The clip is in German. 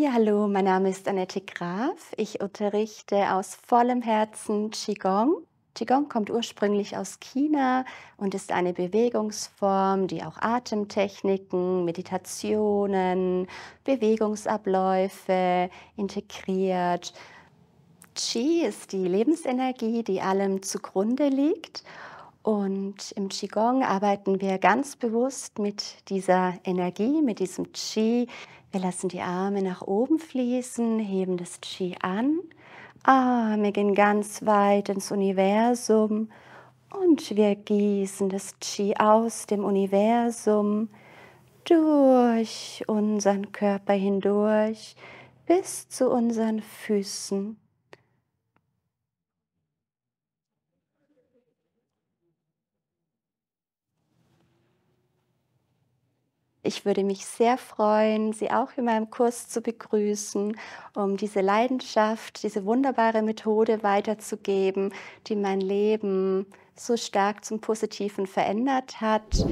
Ja, hallo, mein Name ist Annette Graf. Ich unterrichte aus vollem Herzen Qigong. Qigong kommt ursprünglich aus China und ist eine Bewegungsform, die auch Atemtechniken, Meditationen, Bewegungsabläufe integriert. Qi ist die Lebensenergie, die allem zugrunde liegt und im Qigong arbeiten wir ganz bewusst mit dieser Energie, mit diesem Qi. Wir lassen die Arme nach oben fließen, heben das Qi an. Arme gehen ganz weit ins Universum und wir gießen das Qi aus dem Universum durch unseren Körper hindurch bis zu unseren Füßen. Ich würde mich sehr freuen, Sie auch in meinem Kurs zu begrüßen, um diese Leidenschaft, diese wunderbare Methode weiterzugeben, die mein Leben so stark zum Positiven verändert hat.